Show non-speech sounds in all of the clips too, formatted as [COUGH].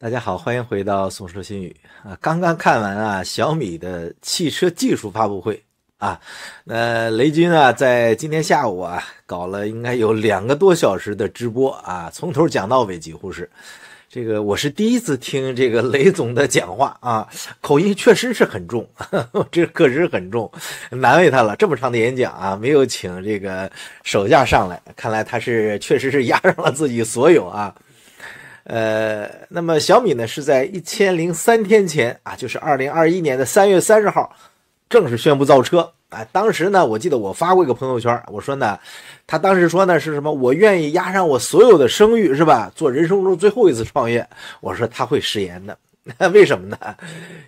大家好，欢迎回到《宋说新语》啊！刚刚看完啊小米的汽车技术发布会啊，那雷军啊在今天下午啊搞了应该有两个多小时的直播啊，从头讲到尾，几乎是这个我是第一次听这个雷总的讲话啊，口音确实是很重，[LAUGHS] 这确实很重，难为他了，这么长的演讲啊，没有请这个手下上来，看来他是确实是压上了自己所有啊。呃，那么小米呢，是在一千零三天前啊，就是二零二一年的三月三十号，正式宣布造车啊。当时呢，我记得我发过一个朋友圈，我说呢，他当时说呢是什么？我愿意压上我所有的声誉，是吧？做人生中最后一次创业。我说他会食言的，[LAUGHS] 为什么呢？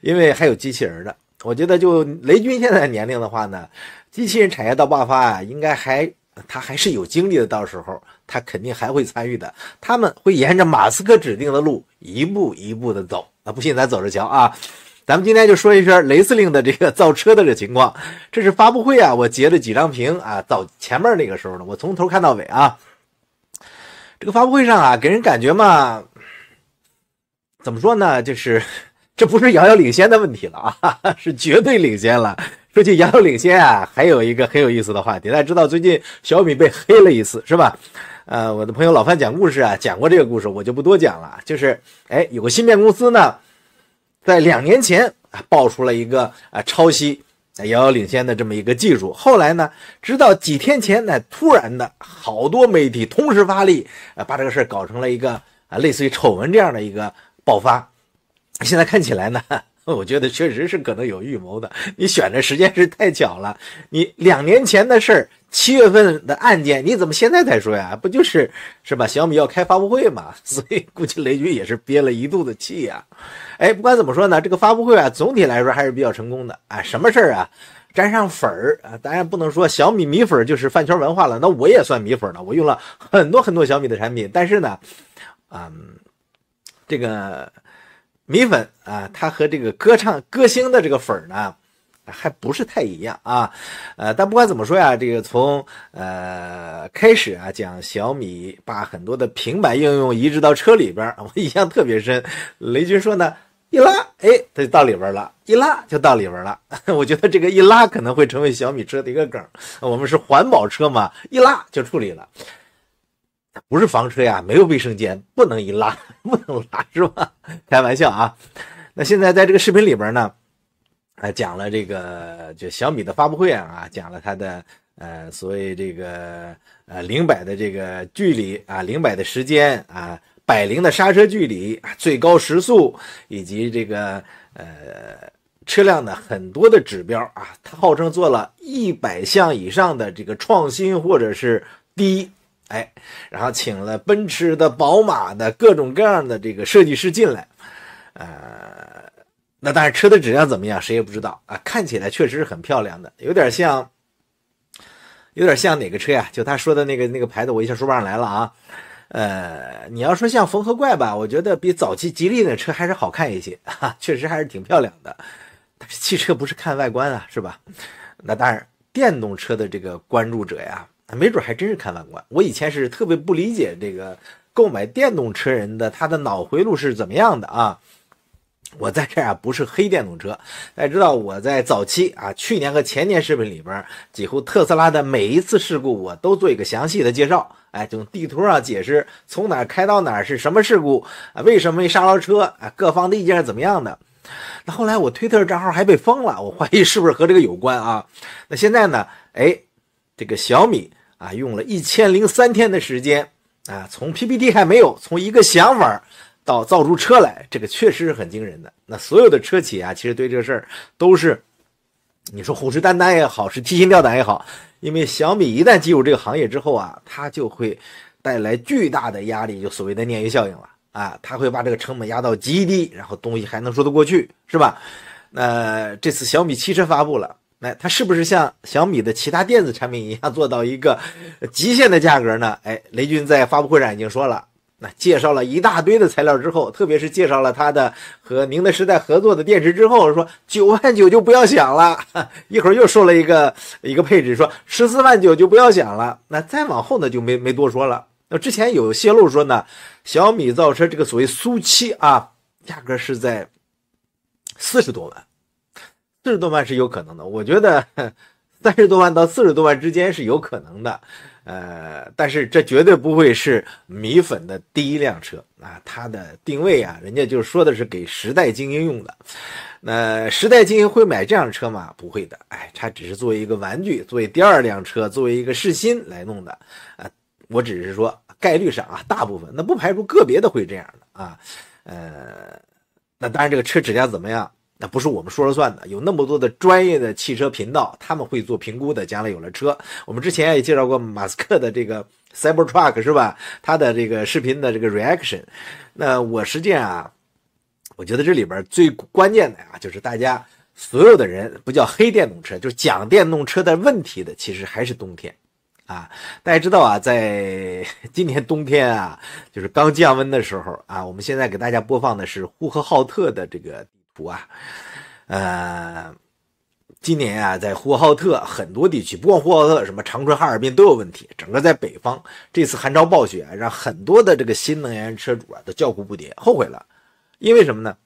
因为还有机器人的。我觉得就雷军现在年龄的话呢，机器人产业到爆发啊，应该还。他还是有精力的，到时候他肯定还会参与的。他们会沿着马斯克指定的路一步一步的走。那不信咱走着瞧啊！咱们今天就说一圈雷司令的这个造车的这情况。这是发布会啊，我截了几张屏啊，早前面那个时候呢，我从头看到尾啊。这个发布会上啊，给人感觉嘛，怎么说呢？就是 [LAUGHS] 这不是遥遥领先的问题了啊，[LAUGHS] 是绝对领先了。说起遥遥领先啊，还有一个很有意思的话，题，大家知道最近小米被黑了一次是吧？呃，我的朋友老范讲故事啊，讲过这个故事，我就不多讲了。就是，哎，有个芯片公司呢，在两年前啊，爆出了一个啊抄袭遥遥领先的这么一个技术。后来呢，直到几天前呢，突然的好多媒体同时发力，啊，把这个事搞成了一个啊类似于丑闻这样的一个爆发。现在看起来呢。我觉得确实是可能有预谋的，你选的时间是太巧了。你两年前的事儿，七月份的案件，你怎么现在才说呀？不就是是吧？小米要开发布会嘛，[LAUGHS] 所以估计雷军也是憋了一肚子气呀。哎，不管怎么说呢，这个发布会啊，总体来说还是比较成功的啊。什么事儿啊？沾上粉儿啊，当然不能说小米米粉就是饭圈文化了。那我也算米粉呢，我用了很多很多小米的产品，但是呢，嗯，这个。米粉啊，它和这个歌唱歌星的这个粉儿呢，还不是太一样啊。呃，但不管怎么说呀，这个从呃开始啊，讲小米把很多的平板应用移植到车里边，[LAUGHS] 我印象特别深。雷军说呢，一拉，哎，它就到里边了，一拉就到里边了。[LAUGHS] 我觉得这个一拉可能会成为小米车的一个梗。我们是环保车嘛，一拉就处理了。不是房车呀，没有卫生间，不能一拉，[LAUGHS] 不能拉是吧？[LAUGHS] 开玩笑啊。那现在在这个视频里边呢，啊讲了这个就小米的发布会啊讲了他的呃所谓这个呃零百的这个距离啊，零百的时间啊，百零的刹车距离最高时速以及这个呃车辆的很多的指标啊，它号称做了一百项以上的这个创新或者是第一。哎，然后请了奔驰的、宝马的各种各样的这个设计师进来，呃，那但是车的质量怎么样，谁也不知道啊。看起来确实是很漂亮的，有点像，有点像哪个车呀？就他说的那个那个牌子，我一下说不上来了啊。呃，你要说像缝合怪吧，我觉得比早期吉利的车还是好看一些啊，[LAUGHS] 确实还是挺漂亮的。但是汽车不是看外观啊，是吧？那当然，电动车的这个关注者呀。没准还真是看外观。我以前是特别不理解这个购买电动车人的他的脑回路是怎么样的啊！我在这啊不是黑电动车，大家知道我在早期啊去年和前年视频里边，几乎特斯拉的每一次事故我都做一个详细的介绍。哎，就地图上解释从哪开到哪是什么事故，为什么没刹牢车，啊，各方的意见是怎么样的。那后来我推特账号还被封了，我怀疑是不是和这个有关啊？那现在呢？哎，这个小米。啊，用了一千零三天的时间啊，从 PPT 还没有，从一个想法到造出车来，这个确实是很惊人的。那所有的车企啊，其实对这事儿都是，你说虎视眈眈也好，是提心吊胆也好，因为小米一旦进入这个行业之后啊，它就会带来巨大的压力，就所谓的鲶鱼效应了啊，它会把这个成本压到极低，然后东西还能说得过去，是吧？那这次小米汽车发布了。那它是不是像小米的其他电子产品一样做到一个极限的价格呢？哎，雷军在发布会上已经说了，那介绍了一大堆的材料之后，特别是介绍了他的和宁德时代合作的电池之后，说九万九就不要想了。[LAUGHS] 一会儿又说了一个一个配置，说十四万九就不要想了。那再往后呢就没没多说了。那之前有泄露说呢，小米造车这个所谓苏七啊，价格是在四十多万。四十多万是有可能的，我觉得 [LAUGHS] 三十多万到四十多万之间是有可能的，呃，但是这绝对不会是米粉的第一辆车啊，它的定位啊，人家就说的是给时代精英用的，那时代精英会买这样的车吗？不会的，哎，它只是作为一个玩具，作为第二辆车，作为一个试新来弄的，啊，我只是说概率上啊，大部分，那不排除个别的会这样的啊，呃，那当然这个车质量怎么样？那不是我们说了算的，有那么多的专业的汽车频道，他们会做评估的。将来有了车，我们之前也介绍过马斯克的这个 Cybertruck，是吧？他的这个视频的这个 reaction。那我实际上，啊，我觉得这里边最关键的啊，就是大家所有的人不叫黑电动车，就讲电动车的问题的，其实还是冬天啊。大家知道啊，在 [LAUGHS] 今年冬天啊，就是刚降温的时候啊，我们现在给大家播放的是呼和浩特的这个。啊，呃，今年啊，在呼和浩特很多地区，不光呼和浩特，什么长春、哈尔滨都有问题。整个在北方，这次寒潮暴雪让很多的这个新能源车主啊都叫苦不迭，后悔了。因为什么呢？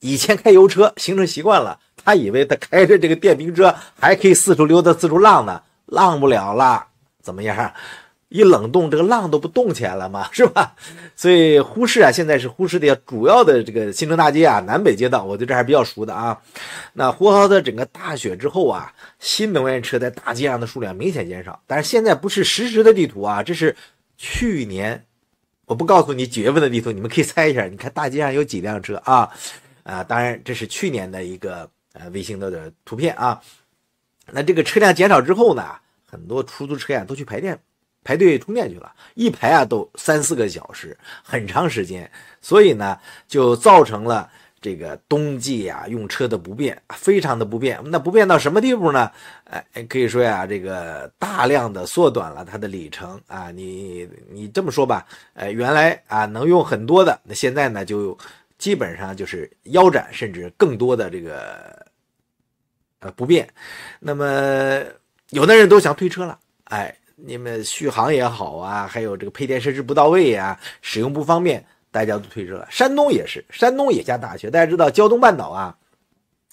以前开油车形成习惯了，他以为他开着这个电瓶车还可以四处溜达、四处浪呢，浪不了了。怎么样？一冷冻，这个浪都不动起来了嘛，[LAUGHS] 是吧？所以，呼市啊，现在是呼市的主要的这个新城大街啊，南北街道，我对这还比较熟的啊。那呼和浩特整个大雪之后啊，新能源车在大街上的数量明显减少。但是现在不是实时的地图啊，这是去年，我不告诉你几月份的地图，你们可以猜一下。你看大街上有几辆车啊？啊，当然这是去年的一个呃卫星的图片啊。那这个车辆减少之后呢，很多出租车啊都去排练。排队充电去了，一排啊都三四个小时，很长时间，所以呢就造成了这个冬季啊用车的不便，非常的不便。那不便到什么地步呢？哎，可以说呀，这个大量的缩短了它的里程啊。你你这么说吧，呃，原来啊能用很多的，那现在呢就基本上就是腰斩，甚至更多的这个呃不便。那么有的人都想推车了，哎。你们续航也好啊，还有这个配电设施不到位啊，使用不方便，大家都退热了。山东也是，山东也下大雪。大家知道胶东半岛啊，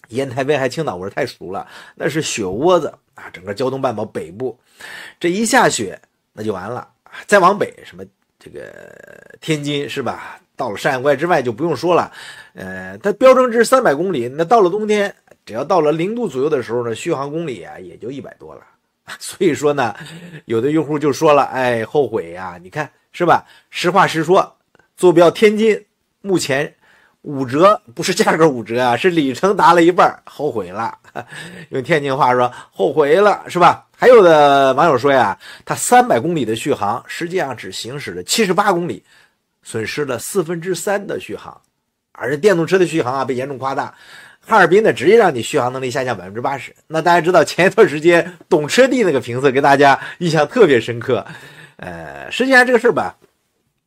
烟台、威海、青岛，我是太熟了，那是雪窝子啊。整个胶东半岛北部，这一下雪那就完了。再往北，什么这个天津是吧？到了山海关之外就不用说了。呃，它标称值三百公里，那到了冬天，只要到了零度左右的时候呢，续航公里啊也就一百多了。[LAUGHS] 所以说呢，有的用户就说了，哎，后悔呀，你看是吧？实话实说，坐标天津，目前五折不是价格五折啊，是里程达了一半，后悔了。[LAUGHS] 用天津话说，后悔了是吧？还有的网友说呀，他三百公里的续航，实际上只行驶了七十八公里，损失了四分之三的续航，而电动车的续航啊，被严重夸大。哈尔滨的直接让你续航能力下降百分之八十。那大家知道前一段时间懂车帝那个评测给大家印象特别深刻。呃，实际上这个事儿吧，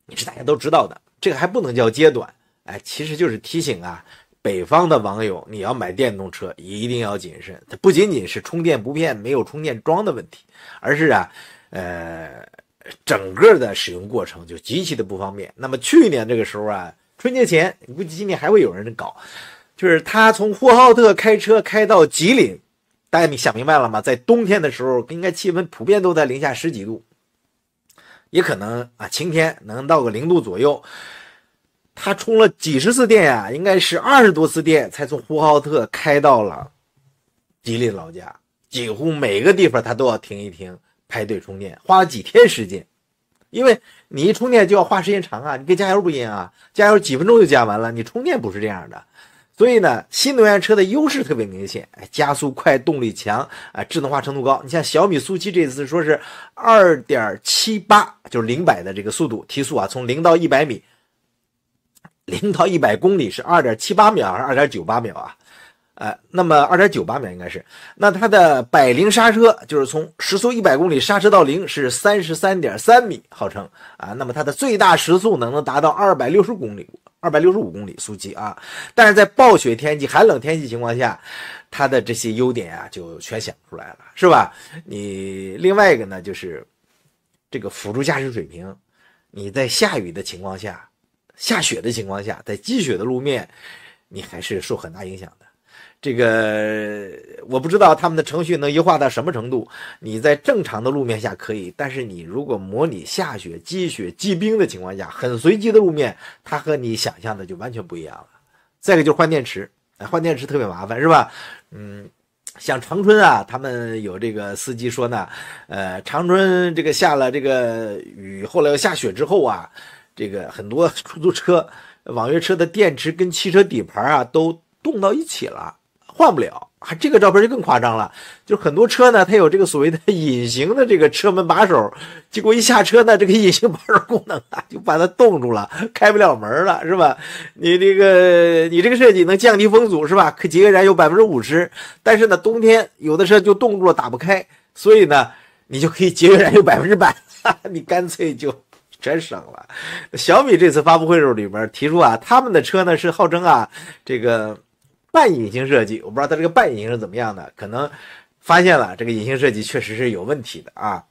你是大家都知道的。这个还不能叫揭短，哎，其实就是提醒啊，北方的网友你要买电动车一定要谨慎。它不仅仅是充电不便、没有充电桩的问题，而是啊，呃，整个的使用过程就极其的不方便。那么去年这个时候啊，春节前，估计今年还会有人搞。就是他从呼和浩特开车开到吉林，大家你想明白了吗？在冬天的时候，应该气温普遍都在零下十几度，也可能啊晴天能到个零度左右。他充了几十次电呀，应该是二十多次电才从呼和浩特开到了吉林老家。几乎每个地方他都要停一停，排队充电，花了几天时间。因为你一充电就要花时间长啊，你跟加油不一样啊，加油几分钟就加完了，你充电不是这样的。所以呢，新能源车的优势特别明显，加速快，动力强，啊，智能化程度高。你像小米 SU7 这次说是二点七八，就是零百的这个速度提速啊，从零到一百米，零到一百公里是二点七八秒还是二点九八秒啊？呃，那么二点九八秒应该是，那它的百零刹车就是从时速一百公里刹车到零是三十三点三米，号称啊，那么它的最大时速能能达到二百六十五公里，二百六十五公里速级啊，但是在暴雪天气、寒冷天气情况下，它的这些优点啊就全显出来了，是吧？你另外一个呢就是这个辅助驾驶水平，你在下雨的情况下、下雪的情况下、在积雪的路面，你还是受很大影响的。这个我不知道他们的程序能优化到什么程度。你在正常的路面下可以，但是你如果模拟下雪、积雪、积冰的情况下，很随机的路面，它和你想象的就完全不一样了。再一个就是换电池，换电池特别麻烦，是吧？嗯，像长春啊，他们有这个司机说呢，呃，长春这个下了这个雨，后来又下雪之后啊，这个很多出租车、网约车的电池跟汽车底盘啊都冻到一起了。换不了啊！这个照片就更夸张了，就很多车呢，它有这个所谓的 [LAUGHS] 隐形的这个车门把手，结果一下车呢，这个隐形把手功能啊，就把它冻住了，开不了门了，是吧？你这个你这个设计能降低风阻是吧？可节约燃油百分之五十，但是呢，冬天有的车就冻住了，打不开，所以呢，你就可以节约燃油百分之百，[LAUGHS] 你干脆就全省了。小米这次发布会时候里面提出啊，他们的车呢是号称啊这个。半隐形设计，我不知道它这个半隐形是怎么样的，可能发现了这个隐形设计确实是有问题的啊，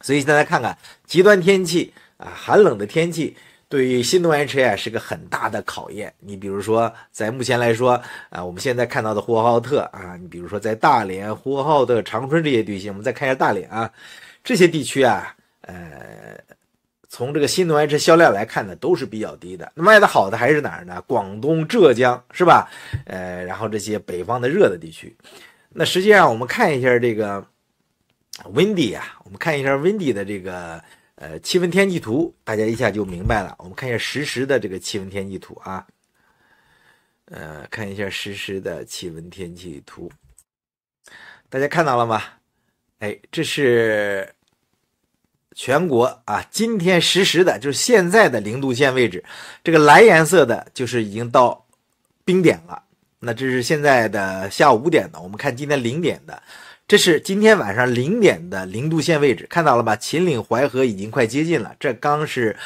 所以大家看看极端天气啊，寒冷的天气对于新能源车啊是个很大的考验。你比如说在目前来说啊，我们现在看到的呼和浩特啊，你比如说在大连、呼和浩特、长春这些地区，我们再看一下大连啊，这些地区啊，呃。从这个新能源车销量来看呢，都是比较低的。那卖的好的还是哪儿呢？广东、浙江是吧？呃，然后这些北方的热的地区。那实际上我们看一下这个，windy 啊，我们看一下 windy 的这个呃气温天气图，大家一下就明白了。我们看一下实时的这个气温天气图啊，呃，看一下实时的气温天气图，大家看到了吗？哎，这是。全国啊，今天实时的，就是现在的零度线位置，这个蓝颜色的就是已经到冰点了。那这是现在的下午五点的，我们看今天零点的，这是今天晚上零点的零度线位置，看到了吧？秦岭淮河已经快接近了，这刚是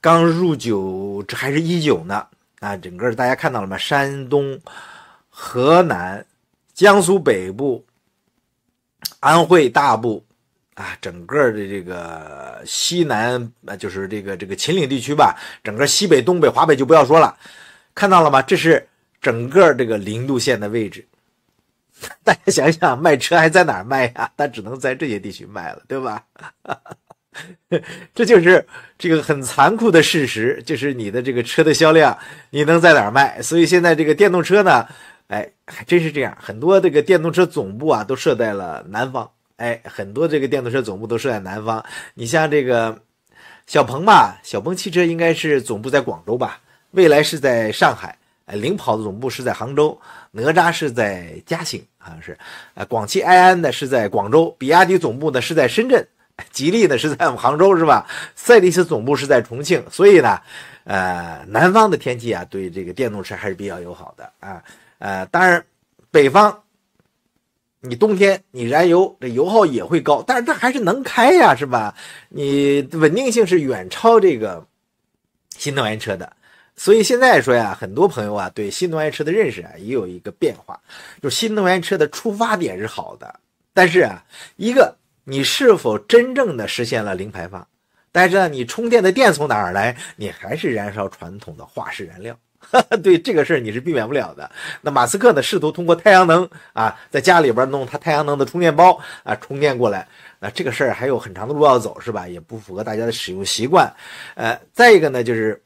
刚入九，这还是一九呢啊！整个大家看到了吗？山东、河南、江苏北部、安徽大部。啊，整个的这个西南，呃，就是这个这个秦岭地区吧，整个西北、东北、华北就不要说了，看到了吗？这是整个这个零度线的位置。[LAUGHS] 大家想想，卖车还在哪儿卖呀？他只能在这些地区卖了，对吧？[LAUGHS] 这就是这个很残酷的事实，就是你的这个车的销量，你能在哪儿卖？所以现在这个电动车呢，哎，还真是这样，很多这个电动车总部啊都设在了南方。哎，很多这个电动车总部都是在南方。你像这个小鹏吧，小鹏汽车应该是总部在广州吧？未来是在上海，呃，领跑的总部是在杭州，哪吒是在嘉兴，好像是。呃，广汽埃安呢是在广州，比亚迪总部呢是在深圳，吉利呢是在我们杭州，是吧？赛力斯总部是在重庆。所以呢，呃，南方的天气啊，对这个电动车还是比较友好的啊。呃，当然，北方。你冬天你燃油这油耗也会高，但是它还是能开呀，是吧？你稳定性是远超这个新能源车的，所以现在说呀，很多朋友啊对新能源车的认识啊也有一个变化，就新能源车的出发点是好的，但是啊，一个你是否真正的实现了零排放？但是呢，你充电的电从哪儿来？你还是燃烧传统的化石燃料。[LAUGHS] 对这个事儿你是避免不了的。那马斯克呢，试图通过太阳能啊，在家里边弄他太阳能的充电包啊，充电过来。那这个事儿还有很长的路要走，是吧？也不符合大家的使用习惯。呃，再一个呢，就是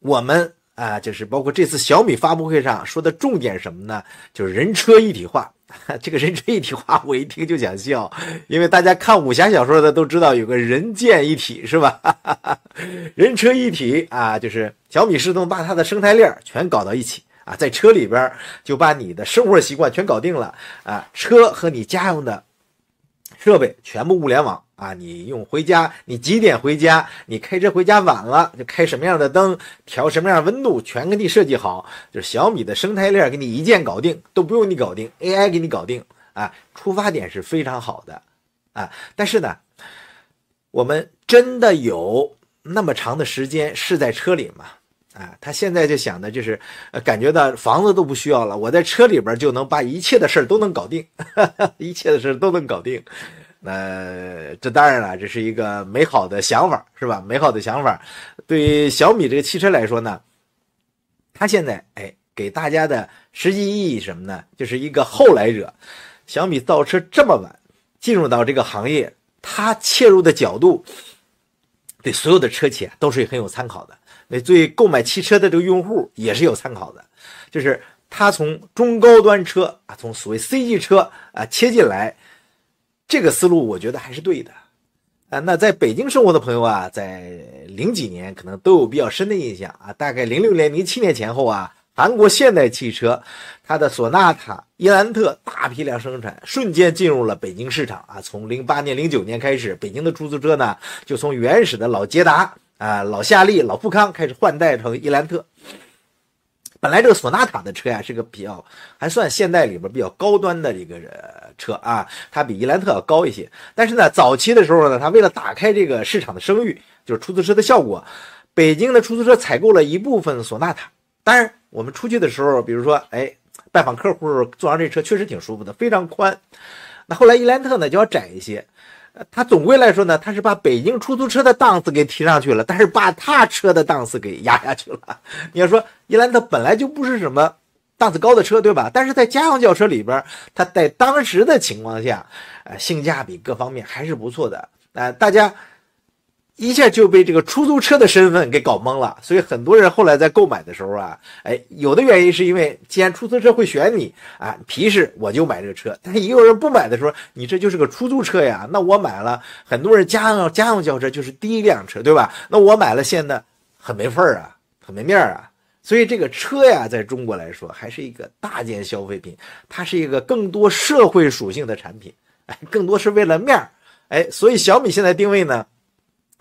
我们啊，就是包括这次小米发布会上说的重点什么呢？就是人车一体化。[LAUGHS] 这个人车一体化，我一听就想笑，因为大家看武侠小说的都知道有个人剑一体是吧？[LAUGHS] 人车一体啊，就是小米试图把它的生态链全搞到一起啊，在车里边就把你的生活习惯全搞定了啊，车和你家用的。设备全部物联网啊，你用回家，你几点回家？你开车回家晚了，就开什么样的灯，调什么样温度，全给你设计好，就是小米的生态链给你一键搞定，都不用你搞定，AI 给你搞定啊。出发点是非常好的啊，但是呢，我们真的有那么长的时间是在车里吗？啊，他现在就想的就是，感觉到房子都不需要了，我在车里边就能把一切的事儿都能搞定，[LAUGHS] 一切的事都能搞定。那这当然了，这是一个美好的想法，是吧？美好的想法。对于小米这个汽车来说呢，它现在哎给大家的实际意义什么呢？就是一个后来者，小米造车这么晚进入到这个行业，它切入的角度，对所有的车企都是很有参考的。那对购买汽车的这个用户也是有参考的，就是他从中高端车啊，从所谓 C 级车啊切进来，这个思路我觉得还是对的啊。那在北京生活的朋友啊，在零几年可能都有比较深的印象啊，大概零六年、零七年前后啊，韩国现代汽车它的索纳塔、伊兰特大批量生产，瞬间进入了北京市场啊。从零八年、零九年开始，北京的出租车呢就从原始的老捷达。啊，老夏利、老富康开始换代成伊兰特。本来这个索纳塔的车呀，是个比较还算现代里边比较高端的一个车啊，它比伊兰特要高一些。但是呢，早期的时候呢，它为了打开这个市场的声誉，就是出租车的效果，北京的出租车采购了一部分索纳塔。当然，我们出去的时候，比如说，哎，拜访客户坐上这车确实挺舒服的，非常宽。那后来伊兰特呢就要窄一些。他总归来说呢，他是把北京出租车的档次给提上去了，但是把他车的档次给压下去了。[LAUGHS] 你要说伊兰特本来就不是什么档次高的车，对吧？但是在家用轿车里边，它在当时的情况下，呃，性价比各方面还是不错的。呃，大家。一下就被这个出租车的身份给搞懵了，所以很多人后来在购买的时候啊，哎，有的原因是因为既然出租车会选你啊，皮实我就买这个车；[LAUGHS] 但也有人不买的时候，你这就是个出租车呀，那我买了，很多人家用家用轿车就是第一辆车，对吧？那我买了，现在很没份儿啊，很没面儿啊。所以这个车呀，在中国来说还是一个大件消费品，它是一个更多社会属性的产品，哎，更多是为了面儿，哎，所以小米现在定位呢。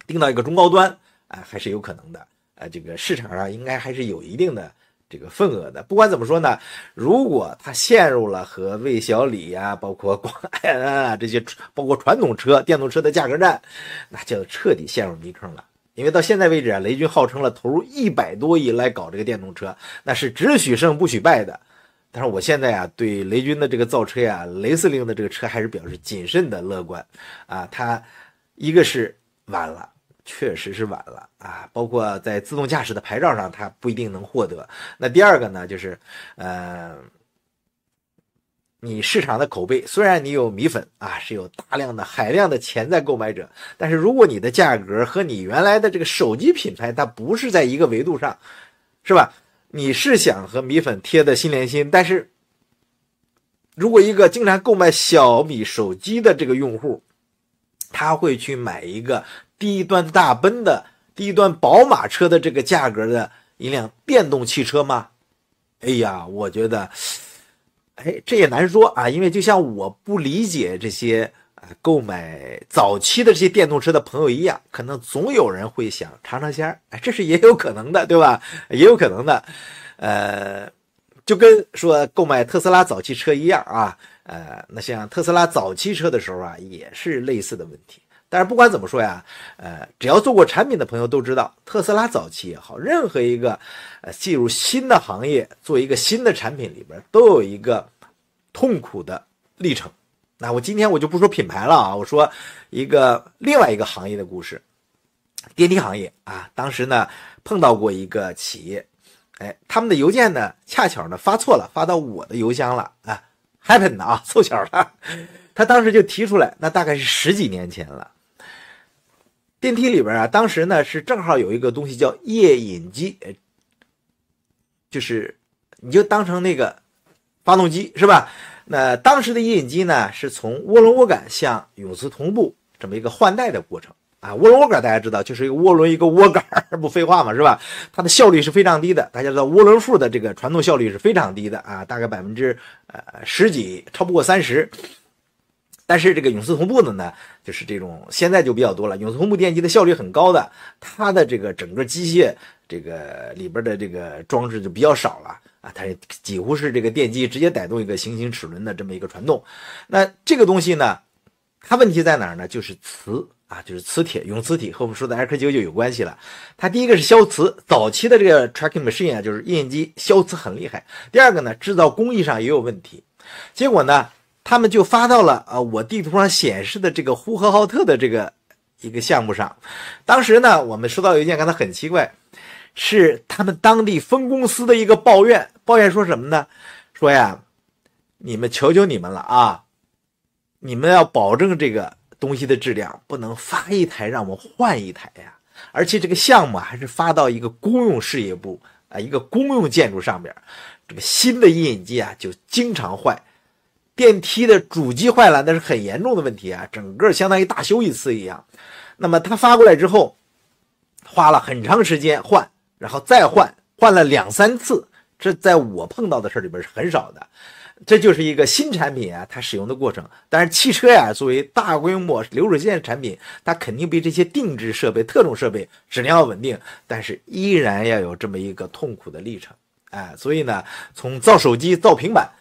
定到一个中高端啊，还是有可能的。呃，这个市场上应该还是有一定的这个份额的。不管怎么说呢，如果他陷入了和魏小李呀，包括广安啊这些，包括传统车、电动车的价格战，那就彻底陷入泥坑了。因为到现在为止啊，雷军号称了投入一百多亿来搞这个电动车，那是只许胜不许败的。但是我现在啊，对雷军的这个造车啊，雷司令的这个车还是表示谨慎的乐观。啊，他一个是晚了。确实是晚了啊！包括在自动驾驶的牌照上，它不一定能获得。那第二个呢，就是，呃，你市场的口碑，虽然你有米粉啊，是有大量的海量的潜在购买者，但是如果你的价格和你原来的这个手机品牌，它不是在一个维度上，是吧？你是想和米粉贴的心连心，但是如果一个经常购买小米手机的这个用户，他会去买一个。低端大奔的、低端宝马车的这个价格的一辆电动汽车吗？哎呀，我觉得，哎，这也难说啊。因为就像我不理解这些啊购买早期的这些电动车的朋友一样，可能总有人会想尝尝鲜儿。哎，这是也有可能的，对吧？也有可能的。呃，就跟说购买特斯拉早期车一样啊。呃，那像特斯拉早期车的时候啊，也是类似的问题。但是不管怎么说呀，呃，只要做过产品的朋友都知道，特斯拉早期也好，任何一个呃进入新的行业做一个新的产品里边都有一个痛苦的历程。那我今天我就不说品牌了啊，我说一个另外一个行业的故事，电梯行业啊，当时呢碰到过一个企业，哎，他们的邮件呢恰巧呢发错了，发到我的邮箱了啊，happen 的啊，凑巧了。[LAUGHS] 他当时就提出来，那大概是十几年前了。电梯里边啊，当时呢是正好有一个东西叫夜引机，就是你就当成那个发动机是吧？那当时的夜引机呢，是从涡轮涡杆向永磁同步这么一个换代的过程啊。涡轮涡杆大家知道，就是一个涡轮一个涡杆，不废话嘛是吧？它的效率是非常低的，大家知道涡轮数的这个传动效率是非常低的啊，大概百分之呃十几，超不过三十。但是这个永磁同步的呢，就是这种现在就比较多了。永磁同步电机的效率很高的，它的这个整个机械这个里边的这个装置就比较少了啊，它几乎是这个电机直接带动一个行星齿轮的这么一个传动。那这个东西呢，它问题在哪儿呢？就是磁啊，就是磁铁永磁体和我们说的 x 九九有关系了。它第一个是消磁，早期的这个 tracking machine 啊，就是印机消磁很厉害。第二个呢，制造工艺上也有问题，结果呢？他们就发到了啊，我地图上显示的这个呼和浩特的这个一个项目上。当时呢，我们收到邮件，感到很奇怪，是他们当地分公司的一个抱怨，抱怨说什么呢？说呀，你们求求你们了啊，你们要保证这个东西的质量，不能发一台让我换一台呀。而且这个项目还是发到一个公用事业部啊，一个公用建筑上边，这个新的印机啊就经常坏。电梯的主机坏了，那是很严重的问题啊，整个相当于大修一次一样。那么他发过来之后，花了很长时间换，然后再换，换了两三次，这在我碰到的事里边是很少的。这就是一个新产品啊，它使用的过程。但是汽车呀，作为大规模流水线产品，它肯定比这些定制设备、特种设备质量要稳定，但是依然要有这么一个痛苦的历程。哎，所以呢，从造手机、造平板。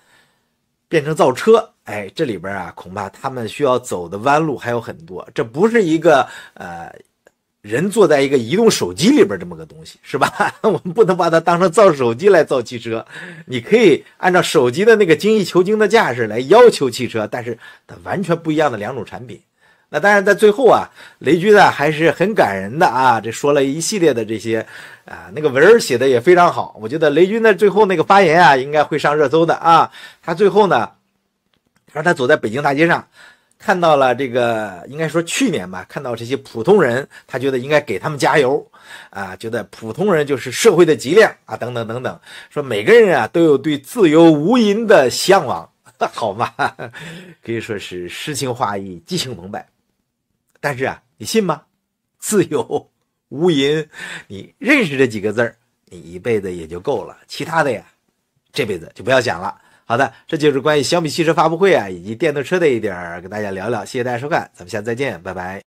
变成造车，哎，这里边啊，恐怕他们需要走的弯路还有很多。这不是一个呃，人坐在一个移动手机里边这么个东西，是吧？[LAUGHS] 我们不能把它当成造手机来造汽车。你可以按照手机的那个精益求精的架势来要求汽车，但是它完全不一样的两种产品。那当然，在最后啊，雷军呢还是很感人的啊，这说了一系列的这些啊，那个文儿写的也非常好。我觉得雷军在最后那个发言啊，应该会上热搜的啊。他最后呢，他说他走在北京大街上，看到了这个，应该说去年吧，看到这些普通人，他觉得应该给他们加油啊，觉得普通人就是社会的脊梁啊，等等等等。说每个人啊都有对自由无垠的向往，[LAUGHS] 好吗？[LAUGHS] 可以说是诗情画意，激情澎湃。但是啊，你信吗？自由、无垠，你认识这几个字儿，你一辈子也就够了。其他的呀，这辈子就不要想了。好的，这就是关于小米汽车发布会啊，以及电动车的一点儿，跟大家聊聊。谢谢大家收看，咱们下次再见，拜拜。